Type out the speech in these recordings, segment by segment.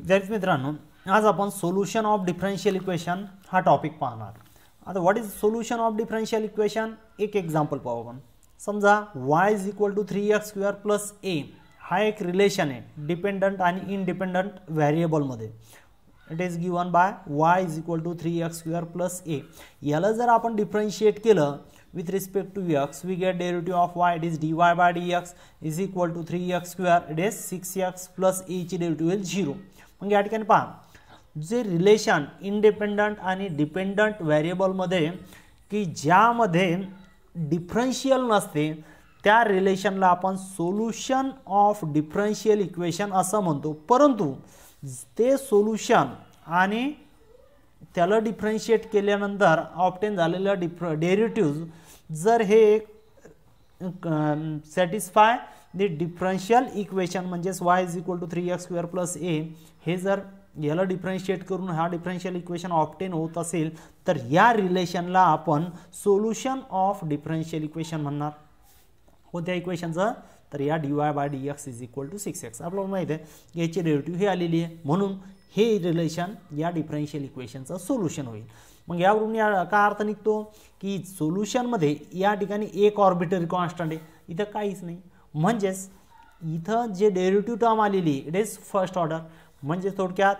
विद्यार्थी मित्रांनो आज आपण सोल्युशन ऑफ डिफरन्शियल इक्वेशन हा टॉपिक पाहणार आता what is solution of differential equation एक एक्झाम्पल पाहू आपण समजा Y is equal to three X square plus A हा एक रिलेशन आहे डिपेंडंट आणि इनडिपेंडंट व्हॅरिएबलमध्ये it is given by Y is equal to three X square plus A याला जर आपण डिफरन्शिएट केलं with respect to x we get derivative of Y it is d Y by D x is equal to three X square it is six X plus एची derivative is zero मग या ठिकाणी पहा जे relation independent आणि dependent व्हेरिएबलमध्ये की ज्यामध्ये डिफरन्शियल नसते त्या रिलेशनला आपण सोल्युशन ऑफ डिफरन्शियल इक्वेशन असं म्हणतो परंतु ते सोल्युशन आणि त्याला डिफरन्शिएट केल्यानंतर ऑप्टेन झालेलं डिफ डेरिटिव्ज जर हे सॅटिस्फाय द डिफरन्शियल इक्वेशन म्हणजेच Y is equal to three X square plus A हे जर याला डिफरन्शिएट करून हा डिफरन्शियल इक्वेशन ऑप्टेन होत असेल तर या रिलेशनला आपण सोल्युशन ऑफ डिफरन्शियल इक्वेशन म्हणणार कोणत्या इक्वेशनचं तर या D Y by D x is equal to six X आपल्याला माहिती आहे याची रेटिव्ह ही आलेली आहे म्हणून हे रिलेशन या डिफरन्शियल इक्वेशनचं सोल्युशन होईल मग यावरून या का अर्थ निघतो की सोल्युशनमध्ये या ठिकाणी एक ऑर्बिटरी कॉन्स्टंट आहे इथं काहीच नाही म्हणजेच इथं जे डेरिव्हेटिव्ह टर्म आलेली इट इज फर्स्ट ऑर्डर म्हणजे थोडक्यात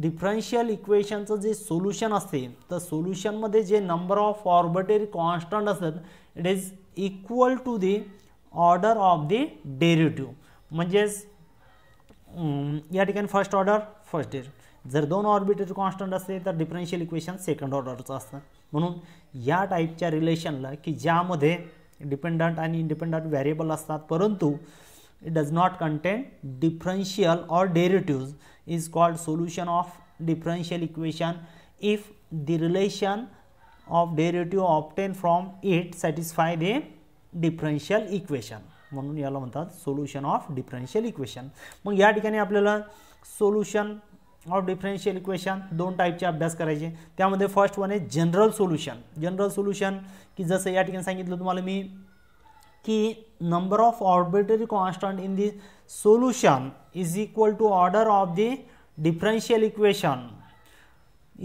डिफरन्शियल इक्वेशनचं जे सोल्युशन असते तर सोल्युशनमध्ये जे नंबर ऑफ ऑर्बिटरी कॉन्स्टंट असतात it is equal to the order of the derivative म्हणजेच या ठिकाणी फर्स्ट ऑर्डर फर्स्ट डेर जर दोन ऑर्बिटरी कॉन्स्टंट असते तर डिफरेंशियल इक्वेशन सेकंड ऑर्डरचं असतं म्हणून या टाईपच्या रिलेशनला की ज्यामध्ये डिपेंडंट आणि इंडिपेंडंट व्हेरिएबल असतात परंतु it does not contain differential or derivatives is called solution of differential equation if the relation of derivative obtain from it satisfy the differential equation म्हणून याला म्हणतात सोल्युशन ऑफ डिफरन्शियल इक्वेशन मग या ठिकाणी आपल्याला solution of differential equation दोन टाईपचे अभ्यास करायचे त्यामध्ये फर्स्ट वन आहे जनरल सोल्युशन जनरल सोल्युशन की जसं या ठिकाणी सांगितलं तुम्हाला मी की number of arbitrary constant in the solution is equal to order of the differential equation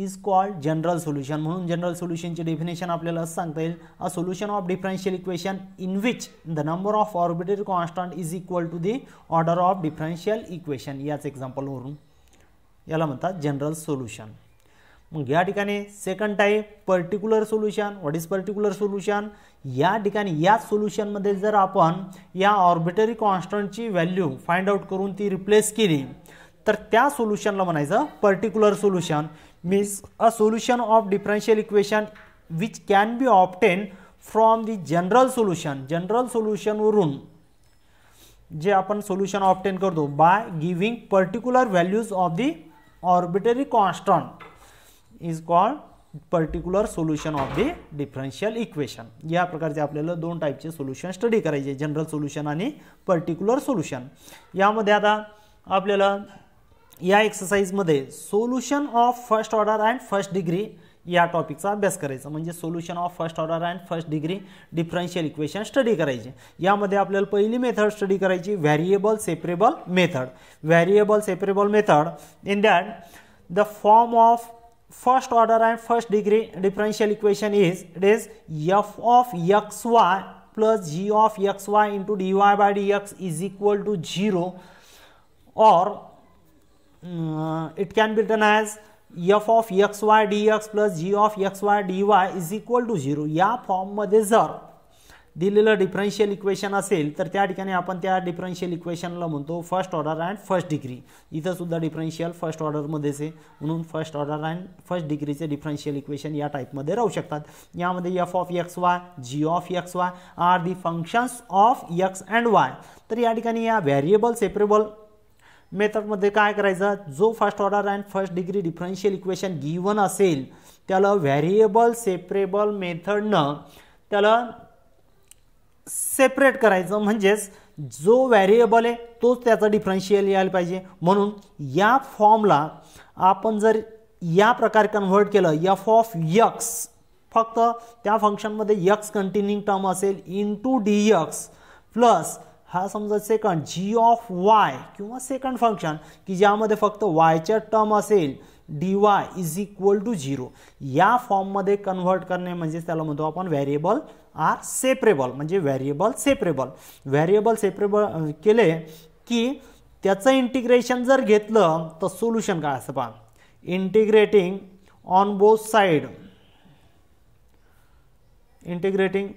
is called general solution म्हणून जनरल सोल्युशनचे डेफिनेशन आपल्याला असं सांगता येईल a solution of differential equation in which the number of arbitrary constant is equal to the order of differential equation याच एक्झाम्पलवरून याला म्हणतात जनरल सोल्युशन मग या ठिकाणी second type particular solution what is particular solution या ठिकाणी या सोल्युशनमध्ये जर आपण या ऑर्बिटरी कॉन्स्टंटची व्हॅल्यू फाइंड आउट करून ती रिप्लेस केली तर त्या सोल्युशनला म्हणायचं particular solution means a solution of differential equation which can be obtain from the general solution general सोल्युशनवरून जे आपण सोल्युशन ऑप्टेन करतो by giving particular values of the arbitrary constant is called particular solution of the differential equation या प्रकारचे आपल्याला दोन टाईपचे solution study करायचे जनरल सोल्युशन आणि पर्टिक्युलर सोल्युशन यामध्ये आता आपल्याला या एक्सरसाइजमध्ये solution of first order and first degree या टॉपिकचा अभ्यास करायचा म्हणजे solution of first order and first degree differential equation study करायचे यामध्ये आपल्याला पहिली मेथड स्टडी करायची variable separable method variable separable method in that the form of first order and first degree differential equation is it is F of X Y plus G of X Y into D Y by D X is equal to zero or it can be done as F of X Y D x plus G of X Y D Y is equal to zero या फॉर्ममध्ये जर दिलेलं differential equation असेल तर त्या ठिकाणी आपण त्या डिफरन्शियल इक्वेशनला म्हणतो first order and first degree इथंसुद्धा डिफरन्शियल फर्स्ट ऑर्डरमध्येच आहे म्हणून फर्स्ट ऑर्डर अँड फर्स्ट डिग्रीचे डिफरन्शियल इक्वेशन या टाईपमध्ये राहू शकतात यामध्ये F of X Y G of X Y are the functions of X and Y तर या ठिकाणी या व्हॅरिएबल सेपरेबल मेथडमध्ये काय करायचं जो first order and first degree differential equation given असेल त्याला व्हॅरिएबल सेपरेबल मेथडनं त्याला सेपरेट करायचं म्हणजेच जो व्हॅरिएबल आहे तोच त्याचा डिफरन्शियल यायला पाहिजे म्हणून या फॉर्मला आपण जर या प्रकारे कन्व्हर्ट केलं एफ ऑफ यक्स फक्त त्या फंक्शनमध्ये यक्स कंटिन्युइंग टर्म असेल into D x plus हा समजा सेकंड जी ऑफ वाय किंवा सेकंड फंक्शन की ज्यामध्ये फक्त वायच्या टर्म असेल D Y is equal to zero या फॉर्ममध्ये कन्व्हर्ट करणे म्हणजेच त्याला म्हणतो आपण व्हॅरिएबल आर सेपरेबल म्हणजे व्हॅरिएबल सेपरेबल व्हॅरिएबल सेपरेबल केले की त्याचं इंटिग्रेशन जर घेतलं तर सोल्युशन काय असं पहा integrating on both side integrating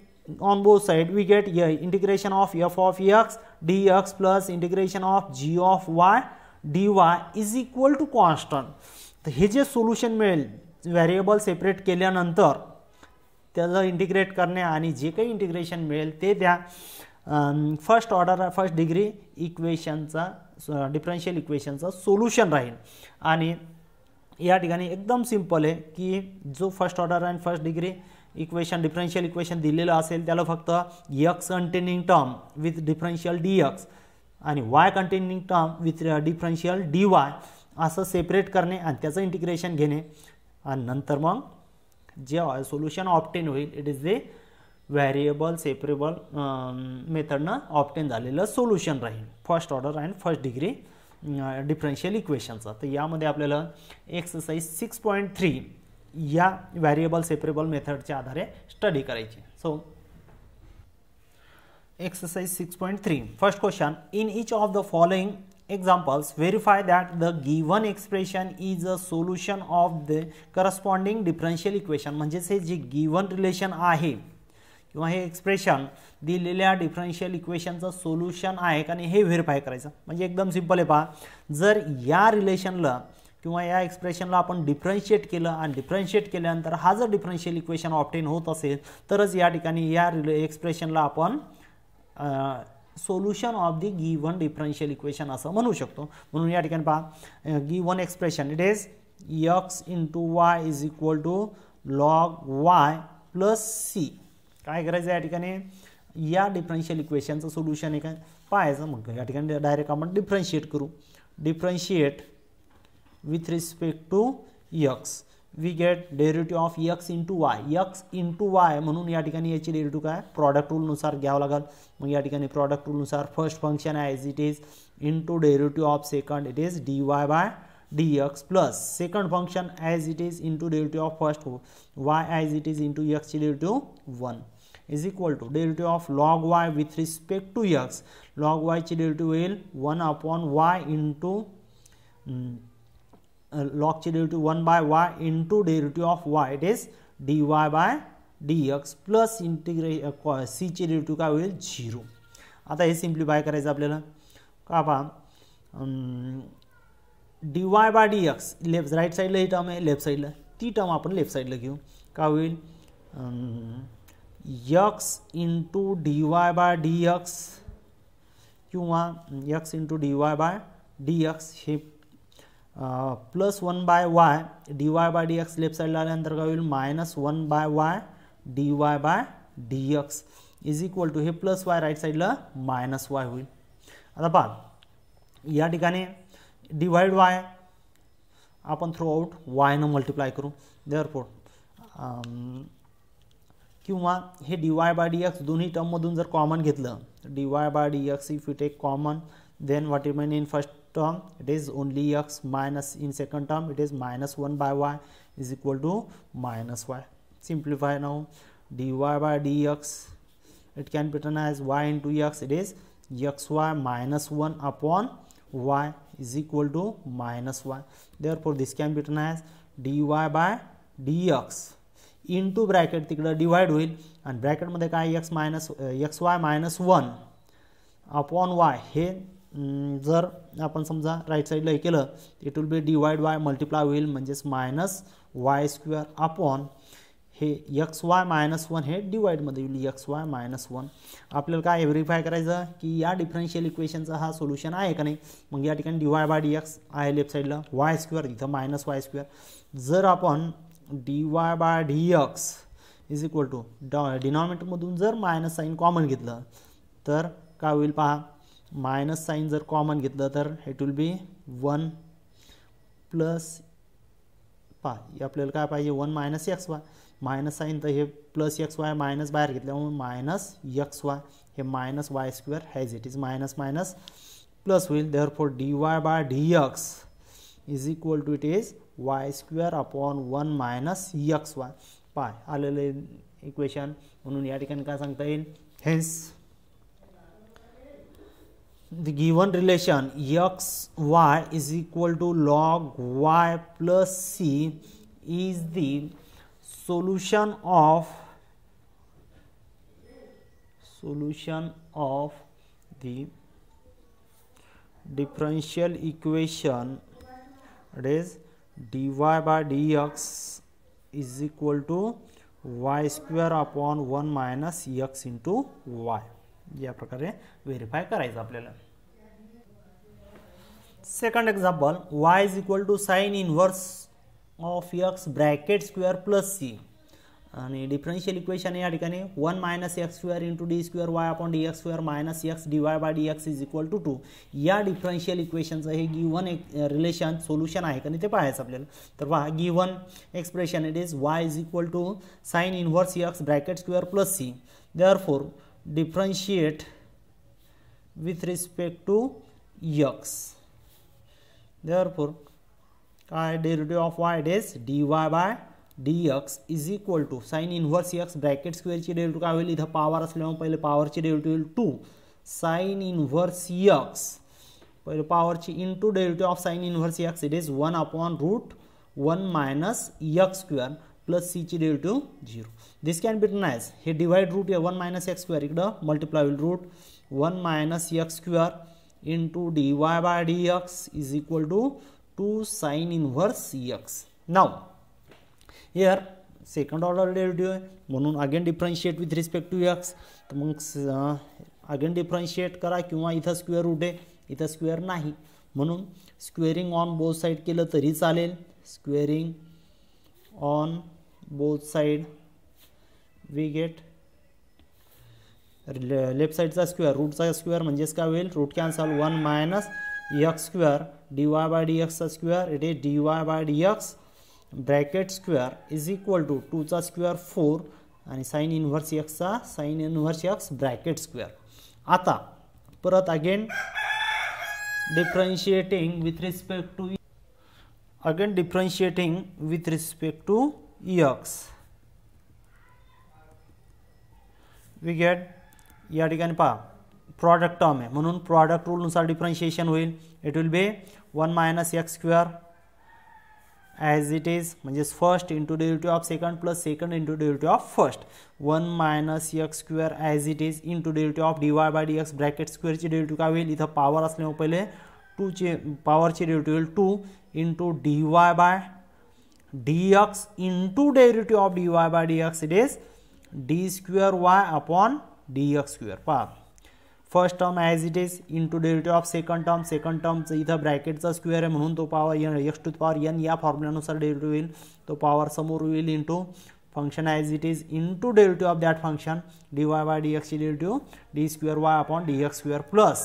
on both side we get of integration of f of x dx plus integration of g of y dy is equal to constant तर हे जे सोल्युशन मिळेल व्हेरिएबल सेपरेट केल्यानंतर त्याला integrate करणे आणि जे काही इंटिग्रेशन मिळेल ते त्या फर्स्ट ऑर्डर फर्स्ट डिग्री इक्वेशनचा डिफरन्शियल इक्वेशनचा सोल्युशन राहील आणि या ठिकाणी एकदम सिम्पल आहे की जो फर्स्ट ऑर्डर आणि first degree equation differential equation दिलेलं असेल त्याला फक्त X containing term with differential D X आणि Y containing term with differential D Y असं सेपरेट करणे आणि त्याचं इंटिग्रेशन घेणे आणि नंतर मग जे सोल्युशन ऑप्टेन होईल it is the variable separable मेथडनं ऑप्टेन झालेलं सोल्युशन राहील first order and first degree differential इक्वेशनचं तर यामध्ये आपल्याला एक्सरसाइज सिक्स पॉईंट थ्री या व्हॅरिएबल सेपरेबल मेथडच्या आधारे स्टडी करायची so exercise six point three first question in each of the following examples verify that the given expression is a solution of the corresponding differential equation म्हणजेच हे जे given relation आहे किंवा हे expression दिलेल्या डिफरन्शियल इक्वेशनचं solution आहे का नाही हे व्हेरीफाय करायचं म्हणजे एकदम सिंपल आहे पहा जर या रिलेशनला किंवा या एक्सप्रेशनला आपण डिफरन्शिएट केलं आणि डिफरन्शिएट केल्यानंतर हा जर डिफरन्शियल इक्वेशन ऑप्टेन होत असेल तरच या ठिकाणी या एक्सप्रेशनला आपण solution of the given differential equation असं म्हणू शकतो म्हणून या ठिकाणी पहा one expression it is X into Y is equal to log Y plus C काय करायचं या ठिकाणी या डिफरन्शियल इक्वेशनचं सोल्युशन आहे का पाहायचं मग या ठिकाणी डायरेक्ट आपण डिफरन्शिएट करू differentiate with respect to x. We get derivative of X into Y X into Y म्हणून या ठिकाणी याची डेरिटिव काय प्रॉडक्ट रूलनुसार घ्यावं लागेल मग या ठिकाणी प्रॉडक्ट रूलनुसार फर्स्ट फंक्शन आहे as it is into derivative of second it is d Y by D x plus second function as it is into derivative of first y as it is into यक्सची derivative one is equal to derivative of log y with respect to x log वायची derivative येईल one upon y into uh, derivative one by y by derivative of Y it is d Y by D x plus इंटिग्रे सीचे derivative काय होईल zero आता हे simplify करायचं आपल्याला का पहा d Y by D x left right साईडला ही टर्म आहे लेफ्ट साईडला ती टर्म आपण लेफ्ट साईडला घेऊ काय होईल x into D Y by D x किंवा x into D Y by D x हे plus one by y D Y by D x left साईडला आल्यानंतर काय होईल minus one by y D Y by D x is equal to हे plus y right साईडला minus y होईल आता पहा या ठिकाणी डिवाइड वाय आपण थ्रू आउट वायनं मल्टिप्लाय करू देअरफोर किंवा हे D Y by D x दोन्ही टर्ममधून जर कॉमन घेतलं d Y by D x if you take common then what it main in first term it is only x minus in second term it is minus 1 by y is equal to minus y simplify now dy by dx it can be written as y into x it is xy minus 1 upon y is equal to minus y therefore this can be written as dy by dx into bracket. तिकडं divide and bracket ब्रॅकेटमध्ये काय x minus x y minus one upon जर आपण समजा right साईडला हे केलं it will be divide y multiply होईल म्हणजेच मायनस वाय स्क्वेअर अपॉन हे यक्स वाय मायनस वन हे डिवाईडमध्ये येईल यक्स वाय मायनस वन आपल्याला काय व्हेरीफाय करायचं की या डिफरन्शियल इक्वेशनचा हा सोल्युशन आहे का नाही मग या ठिकाणी डिवाय बाय डी एक्स आहे लेफ्ट साईडला वाय स्क्वेअर इथं मायनस वाय स्क्वेअर जर आपण d Y by D x is equal to डॉ डिनॉमिनेटरमधून जर मायनस साईन कॉमन घेतलं तर काय होईल पहा मायनस साईन जर कॉमन घेतलं तर it will be one plus pi आपल्याला काय पाहिजे one minus x y minus sign तर हे प्लस एक्स वाय मायनस बाहेर घेतल्यामुळे मायनस एक्स वाय हे minus y square has it is minus minus plus होईल therefore d Y by D x is equal to it is y square upon one minus x y pi आलेले equation म्हणून या ठिकाणी काय सांगता येईल hence the given relation x y is equal to log y plus c is the solution of solution of the differential equation that is dy by dx is equal to y square upon 1 minus x into y, या प्रकारे verify करायचं आपल्याला second example y is to two in inverse of x bracket square plus c आणि differential equation या ठिकाणी one minus x square into d square y upon d x square minus x d Y by D x is equal to two या differential इक्वेशनचं हे given एक relation solution आहे का नाही ते पाहायचं आपल्याला तर पहा given expression it is y is equal to sine inverse x bracket square plus c therefore differentiate with respect to x Therefore, y derivative of d Y by D x is equal to sine inverse x bracket स्क्वेअरची derivative काय होईल इथं power असल्यामुळे पहिले पॉवरची डेव्हल होईल to sine inverse x पहिले पॉवरची into derivative of sine inverse x it is one upon root one minus x square plus सीची derivative to zero this can be nice हे divide root one minus x square इकडं multiply होईल root one minus x square d into dy by dx is equal to 2 sine inverse x. Now, here second order derivative म्हणून again differentiate with respect to x तर मग again differentiate करा किंवा इथं square उठे इथं square नाही म्हणून स्क्वेअरिंग ऑन बोथ साईड केलं तरी चालेल squaring on both side we get left साईडचा स्क्वेअर रूटचा स्क्वेअर म्हणजेच काय होईल root cancel one minus x square d Y by d एक्सचा square it is d Y by D x bracket square is equal to टूचा square four आणि sine inverse एक्सचा sine inverse x bracket square आता परत again differentiating with respect to again differentiating with respect to x we get या ठिकाणी पहा product term आहे म्हणून प्रॉडक्ट रूलनुसार डिफरन्शिएशन होईल it will be one minus x square as it is म्हणजेच first into derivative of second plus second into derivative of first one minus x square as it is into derivative of d Y by D x bracket का derivative काय होईल इथं power two ची power की derivative होईल two into d by D x into derivative of D Y bye D x it is d square y upon d x square पहा first term as it is into derivative of second term second टर्मचं इथं ब्रॅकेटचा square आहे म्हणून तो power n x to power n या फॉर्म्युलानुसार derivative येईल तो पॉवर समोर येईल into function as it is into derivative of that function d y y d एक्सची derivative d square y upon d x square plus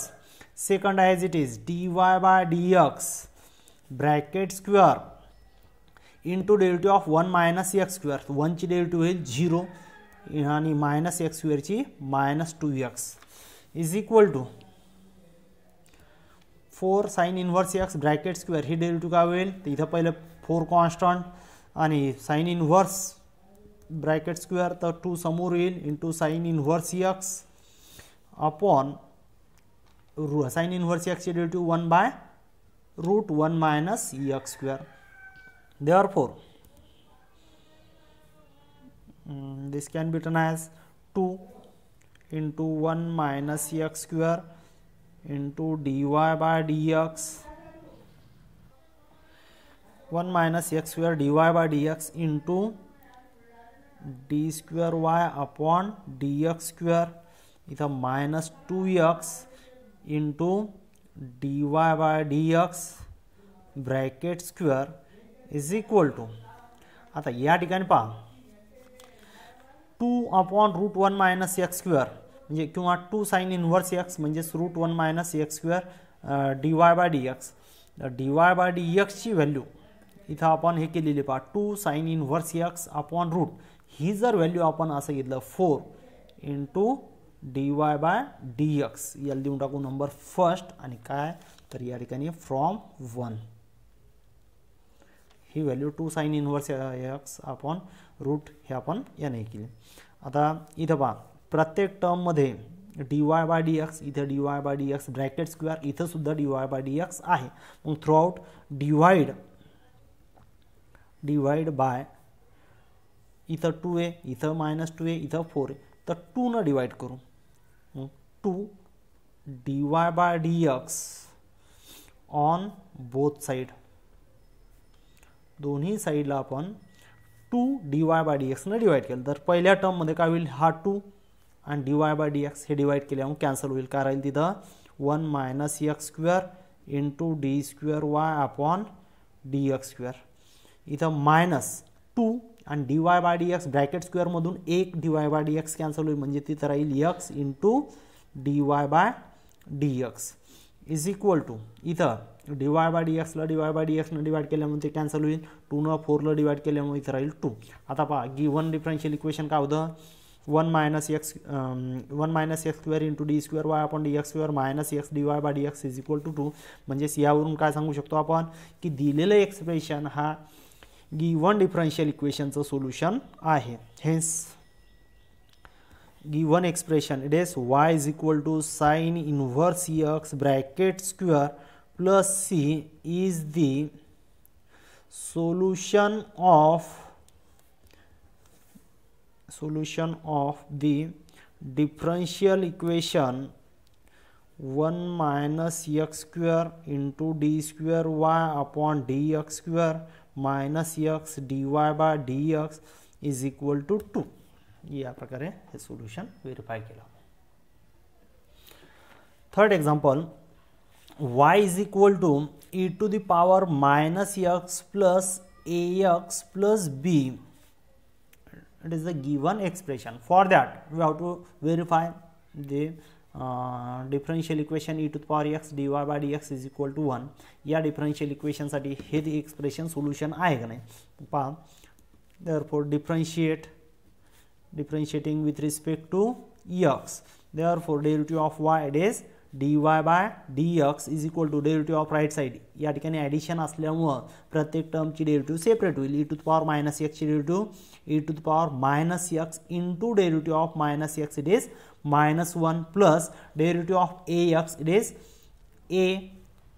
second as it is d Y by D x bracket square into derivative of one minus x square वनची derivative होईल zero आणि minus x स्क्वेअरची minus two x is equal to four sine inverse x bracket square ही derivative काय होईल तर इथं पहिलं फोर कॉन्स्टंट आणि साईन इन्व्हर्स ब्रॅकेट स्क्वेअर तर टू समोर येईल into sine inverse x upon रू साईन इन्व्हर्स एक्सची two one by root one minus x square therefore this can be written as 2 into 1 minus x square into dy by dx 1 minus x square dy by dx into d square y upon dx square is a minus 2x into dy by dx bracket square is equal to, आता या ठिकाणी पहा two upon root one minus x square म्हणजे किंवा two sine inverse x म्हणजेच root one minus x square d Y by D x d Y by d एक्सची value इथं आपण हे केलेली पहा two sine inverse x upon root ही जर व्हॅल्यू आपण असं घेतलं for two d Y by D x याला देऊन टाकू नंबर फर्स्ट आणि काय तर या ठिकाणी फ्रॉम वन ही value two sine inverse x आपण रूट हे आपण याने केली आता इथं पहा प्रत्येक टर्ममध्ये d Y by D x इथं d Y by D x bracket square इथंसुद्धा d Y by D x आहे मग थ्रूआउट डिवाइड डिवाइड बाय इथं टू ए इथं मायनस टू ए इथं फोर ए तर टूनं डिवाईड करू two d Y by D x on both side दोन्ही साईडला आपण two d Y by d एक्सनं डिवाईड केलं तर पहिल्या टर्ममध्ये काय होईल हा टू आणि d Y by D x हे डिवाईड केल्यामुळे कॅन्सल होईल काय राहील तिथं one minus x square two d square y upon d x square इथं मायनस टू आणि d Y by D x bracket स्क्वेअरमधून एक d Y by D x cancel होईल म्हणजे तिथं राहील x into D Y by D x is equal to इथं d y by d एक्सला डिवाय बाय डी एक्सनं डिवाईड केल्यामुळे ते कॅन्सल होईल टू न फोरला डिवाईड केल्यामुळे इथं राहील टू आता पहा गी वन डिफरन्शियल इक्वेशन काय होतं one minus x one minus x square into d square y आपण d x square minus x d Y by D x is equal to two म्हणजेच यावरून काय सांगू शकतो आपण की दिलेलं एक्सप्रेशन हा गिवन डिफरन्शियल इक्वेशनचं सोल्युशन आहे hence given expression it is y is equal to sine inverse x bracket square plus C is the solution of solution of the differential equation 1 minus x square into d square y upon dx square minus x dy by dx is equal to two. Two two या प्रकारे हे solution verify Third example y is equal to e to the power minus x plus ax plus b it is the given expression for that we have to verify the uh, differential equation e to the power x dy by dx is equal to 1 Yeah, differential equation the हे expression solution i का नाही therefore differentiate differentiating with respect to x therefore derivative of y it is d Y by D x is equal to derivative of right side या ठिकाणी addition असल्यामुळं प्रत्येक टर्मची derivative separate होईल e to the power minus एक्सची derivative e to the power minus x into derivative of minus x it is minus one plus derivative of a x it is a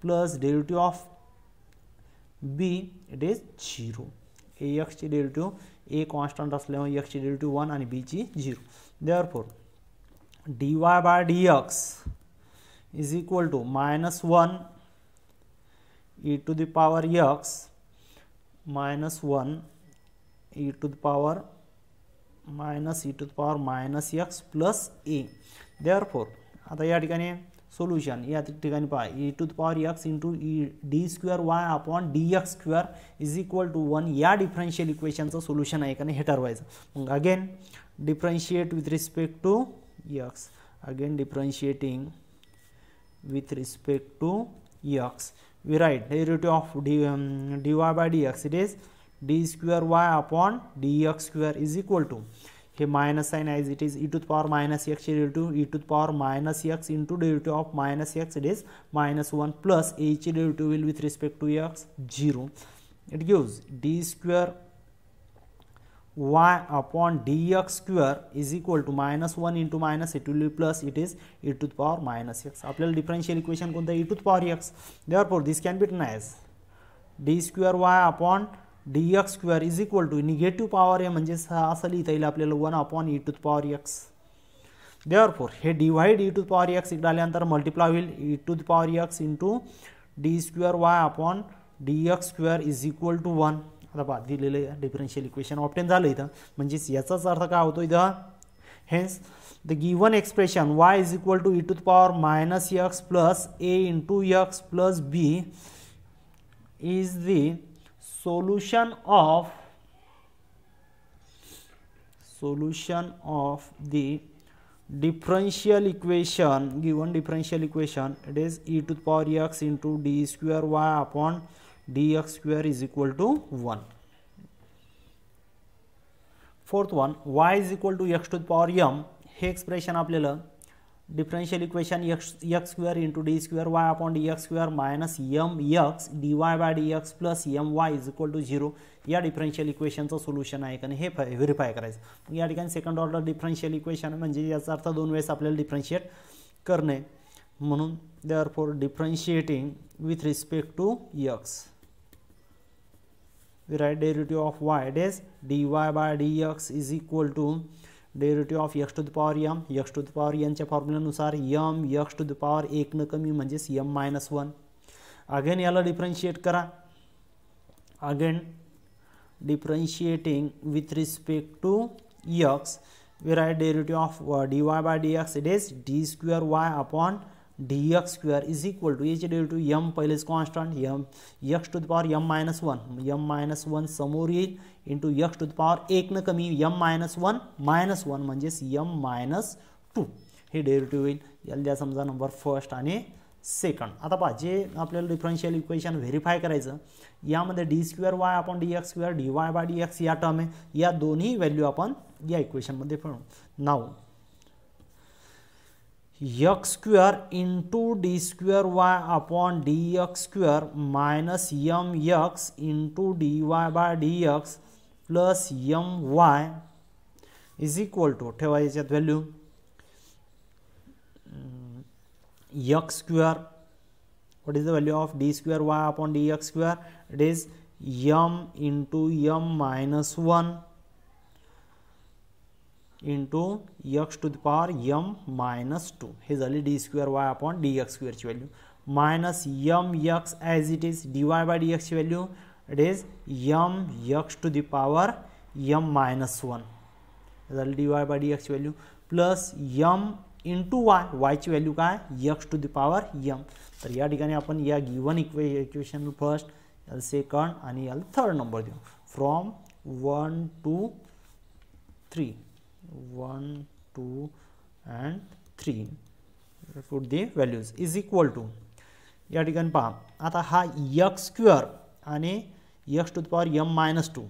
plus derivative of b it is zero a एक्सची derivative a constant असल्यामुळे एक्सची derivative one आणि बीची zero therefore d Y by D x is equal to minus 1 e to the power x minus 1 e to the power minus e to the power minus x plus a. Therefore, आता या ठिकाने solution या ठिकाने पाह e to the power x into e d square y upon dx square is equal to 1 या differential equation चा solution आए कने हेटर वाइज again differentiate with respect to x again differentiating with respect to ex, we write derivative of d, um, dy by dx it is d square y upon dx square is equal to a minus sign as it is e to the power minus x derivative to e to the power minus x into derivative of minus x it is minus 1 plus h derivative will with respect to ex 0 it gives d square y upon dx square is equal to minus 1 into minus it will be plus it is e to the power minus x. आपल्याला differential equation कोणतं e to the power x. Therefore, this can be written as d square y upon dx square is equal to negative power a म्हणजे असं लिहिता येईल आपल्याला 1 upon e to the power x. Therefore, he divide e to the power x इकडे antar multiply will e to the power x into d square y upon dx square is equal to 1. आता दिलेले दिलेलं equation obtain झालं इथं म्हणजेच याचाच अर्थ काय होतो इथं hence the given expression y is equal to e to the power minus x plus a into x plus b is the solution of solution of the differential equation given differential equation it is e to the power x d d square y upon dx square is equal to 1. Fourth one, y is equal to x to the power m हे expression आपल्याला differential equation x x square into d square y upon d x square minus m x d Y by D x plus m y is equal to zero या differential इक्वेशनचं solution आहे का आणि हे verify करायचं या ठिकाणी second order differential equation म्हणजे याचा अर्थ दोन वेळेस आपल्याला डिफरन्शिएट करणे म्हणून therefore differentiating with respect to x we write derivative of y it is dy by dx is equal to derivative of x to the power m x to the power n formula nusar m x to the power 1 na kami manjes m minus 1 again yala differentiate kara again differentiating with respect to x we write derivative of dy by dx it is d square y upon d x square is equal to h del to m पहिलेच constant m x to the power m minus one m minus one समोर येईल into x to the power एकनं कमी m minus one minus one म्हणजेच m minus two हे derivative येईल याला द्या समजा नंबर फर्स्ट आणि सेकंड आता पहा जे आपल्याला डिफरन्शियल इक्वेशन व्हेरीफाय करायचं यामध्ये डी स्क्वेअर वाय आपण d x square d Y by D x या टर्म आहे या दोन्ही व्हॅल्यू आपण या इक्वेशनमध्ये फिरू नाव x square into d square y upon dx square minus mx into dy by dx plus my is equal to ठेवा याच्यात value x square what is the value of d square y upon dx square it is m into m minus 1 into x to the power m minus two हे झाले d square y upon d एक्स स्क्वेअरची value minus m x as it is d Y by d एक्सची value it is m x to the power m minus one d Y by d एक्सची value plus m into y वायची value काय x to the power m तर या ठिकाणी आपण या given इक्वे इक्वेशन फर्स्ट याला सेकंड आणि याला थर्ड नंबर देऊ from one two three 1 2 and three put the values is equal to या ठिकाणी पहा आता हा यक्स स्क्वेअर आणि x to the power m minus two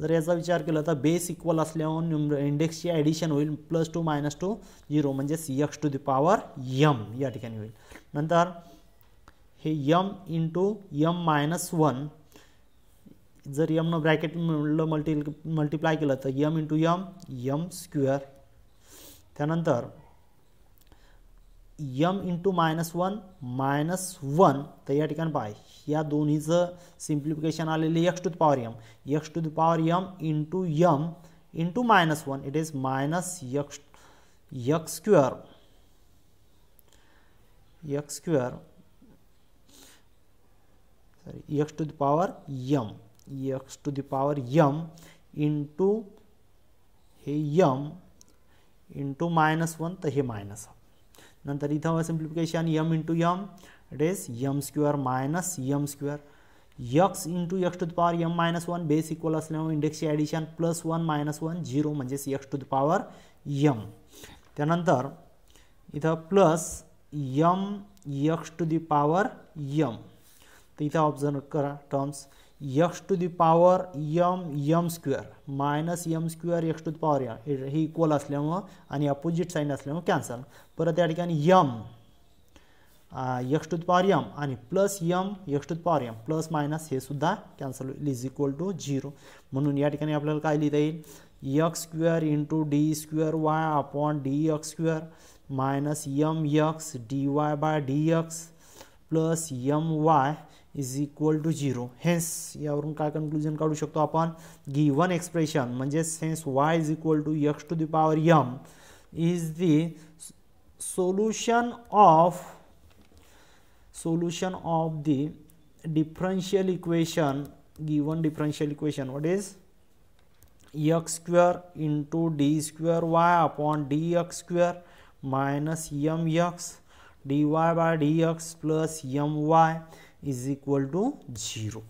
जर याचा विचार केला तर बेस इक्वल असल्यावर इंडेक्सची ॲडिशन होईल plus two minus two zero म्हणजेच x to the power m या ठिकाणी होईल नंतर हे m into m minus one जर यमनं म्हणलं मल्टी मल्टिप्लाय केलं तर m into m m square त्यानंतर m into minus one minus one तर या ठिकाणी पाय या दोन्हीचं सिम्प्लिफिकेशन आलेले x to the power m x to the power m into m into minus one it is minus x x square x square sorry x to the power m x to the power m into हे m into minus one तर हे minus नंतर इथं simplification m into m is m square minus m square x into x to the power m minus one base equal असल्यामुळे इंडेक्सची addition plus one minus one zero म्हणजेच x to the power m त्यानंतर इथं plus m x to the power m तर इथं observe करा terms x to the power m m square minus m square x to the power m हे equal असल्यामुळं आणि opposite sine असल्यामुळं cancel परत या ठिकाणी m x to the power m आणि plus m x to the power m plus minus हे सुद्धा कॅन्सल होईल इज इक्वल टू झिरो म्हणून या ठिकाणी आपल्याला काय लिहिता येईल x square into d square y upon d x square minus m x d Y by D x plus m y is equal to zero hence यावरून काय कन्क्लुजन काढू शकतो आपण गिवन एक्सप्रेशन म्हणजेच hence y is equal to x to the power m is the solution of solution of the differential equation given differential equation what is x square into d square y upon d x square minus m x d Y by D x plus m y is equal to zero